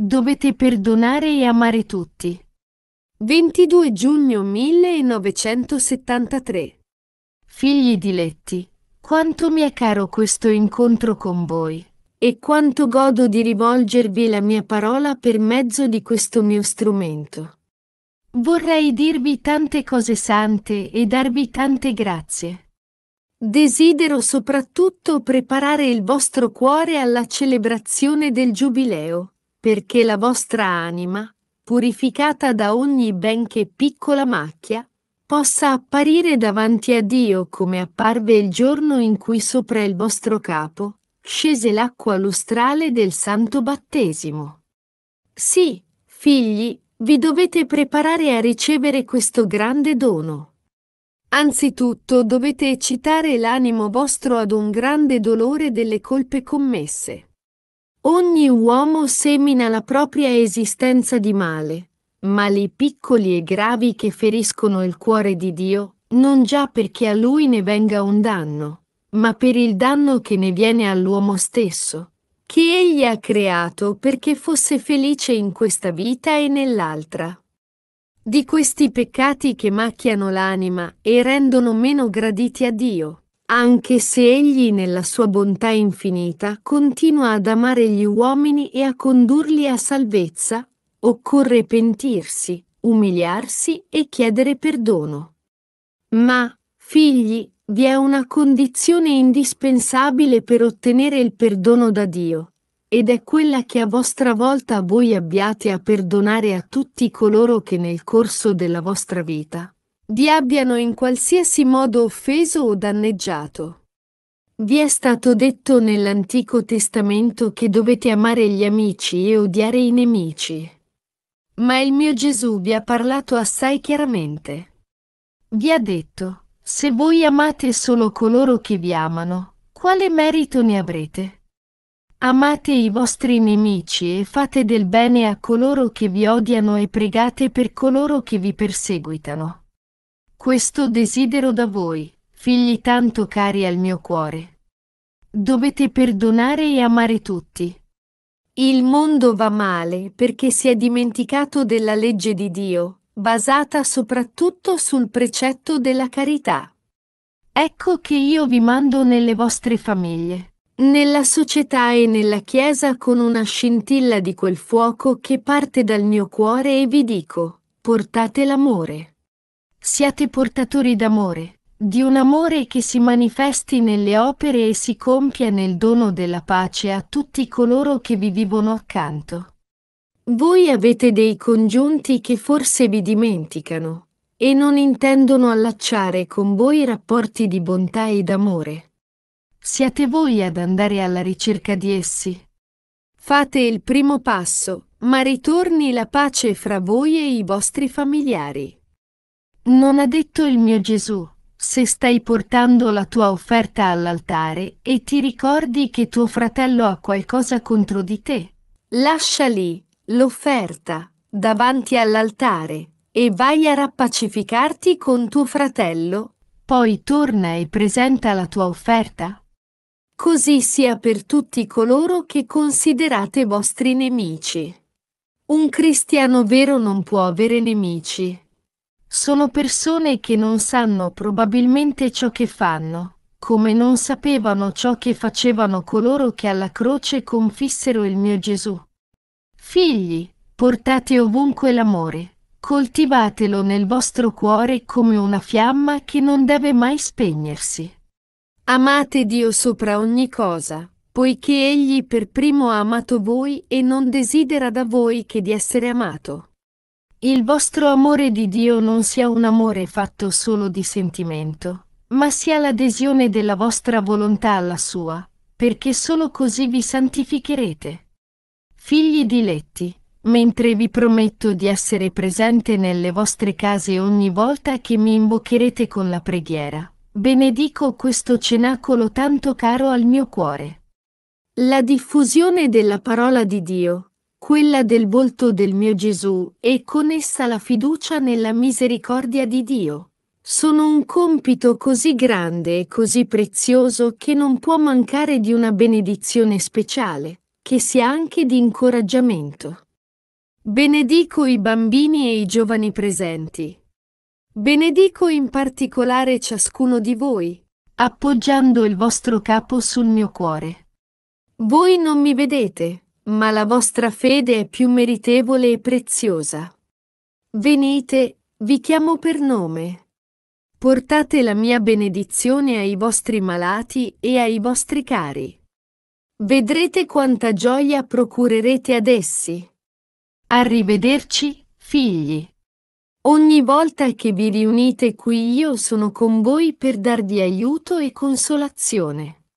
Dovete perdonare e amare tutti. 22 giugno 1973 Figli diletti, quanto mi è caro questo incontro con voi e quanto godo di rivolgervi la mia parola per mezzo di questo mio strumento. Vorrei dirvi tante cose sante e darvi tante grazie. Desidero soprattutto preparare il vostro cuore alla celebrazione del Giubileo perché la vostra anima, purificata da ogni benché piccola macchia, possa apparire davanti a Dio come apparve il giorno in cui sopra il vostro capo scese l'acqua lustrale del santo battesimo. Sì, figli, vi dovete preparare a ricevere questo grande dono. Anzitutto dovete eccitare l'animo vostro ad un grande dolore delle colpe commesse. Ogni uomo semina la propria esistenza di male, mali piccoli e gravi che feriscono il cuore di Dio, non già perché a lui ne venga un danno, ma per il danno che ne viene all'uomo stesso, che egli ha creato perché fosse felice in questa vita e nell'altra. Di questi peccati che macchiano l'anima e rendono meno graditi a Dio, anche se egli nella sua bontà infinita continua ad amare gli uomini e a condurli a salvezza, occorre pentirsi, umiliarsi e chiedere perdono. Ma, figli, vi è una condizione indispensabile per ottenere il perdono da Dio, ed è quella che a vostra volta voi abbiate a perdonare a tutti coloro che nel corso della vostra vita vi abbiano in qualsiasi modo offeso o danneggiato. Vi è stato detto nell'Antico Testamento che dovete amare gli amici e odiare i nemici. Ma il mio Gesù vi ha parlato assai chiaramente. Vi ha detto, se voi amate solo coloro che vi amano, quale merito ne avrete? Amate i vostri nemici e fate del bene a coloro che vi odiano e pregate per coloro che vi perseguitano. Questo desidero da voi, figli tanto cari al mio cuore. Dovete perdonare e amare tutti. Il mondo va male perché si è dimenticato della legge di Dio, basata soprattutto sul precetto della carità. Ecco che io vi mando nelle vostre famiglie, nella società e nella Chiesa con una scintilla di quel fuoco che parte dal mio cuore e vi dico, portate l'amore. Siate portatori d'amore, di un amore che si manifesti nelle opere e si compia nel dono della pace a tutti coloro che vi vivono accanto. Voi avete dei congiunti che forse vi dimenticano e non intendono allacciare con voi rapporti di bontà e d'amore. Siate voi ad andare alla ricerca di essi. Fate il primo passo, ma ritorni la pace fra voi e i vostri familiari. Non ha detto il mio Gesù, se stai portando la tua offerta all'altare e ti ricordi che tuo fratello ha qualcosa contro di te, lascia lì l'offerta davanti all'altare e vai a rappacificarti con tuo fratello, poi torna e presenta la tua offerta. Così sia per tutti coloro che considerate vostri nemici. Un cristiano vero non può avere nemici sono persone che non sanno probabilmente ciò che fanno, come non sapevano ciò che facevano coloro che alla croce confissero il mio Gesù. Figli, portate ovunque l'amore, coltivatelo nel vostro cuore come una fiamma che non deve mai spegnersi. Amate Dio sopra ogni cosa, poiché Egli per primo ha amato voi e non desidera da voi che di essere amato il vostro amore di Dio non sia un amore fatto solo di sentimento, ma sia l'adesione della vostra volontà alla sua, perché solo così vi santificherete. Figli diletti, mentre vi prometto di essere presente nelle vostre case ogni volta che mi invocherete con la preghiera, benedico questo cenacolo tanto caro al mio cuore. La diffusione della parola di Dio quella del volto del mio Gesù, e con essa la fiducia nella misericordia di Dio. Sono un compito così grande e così prezioso che non può mancare di una benedizione speciale, che sia anche di incoraggiamento. Benedico i bambini e i giovani presenti. Benedico in particolare ciascuno di voi, appoggiando il vostro capo sul mio cuore. Voi non mi vedete, ma la vostra fede è più meritevole e preziosa. Venite, vi chiamo per nome. Portate la mia benedizione ai vostri malati e ai vostri cari. Vedrete quanta gioia procurerete ad essi. Arrivederci, figli. Ogni volta che vi riunite qui io sono con voi per darvi aiuto e consolazione.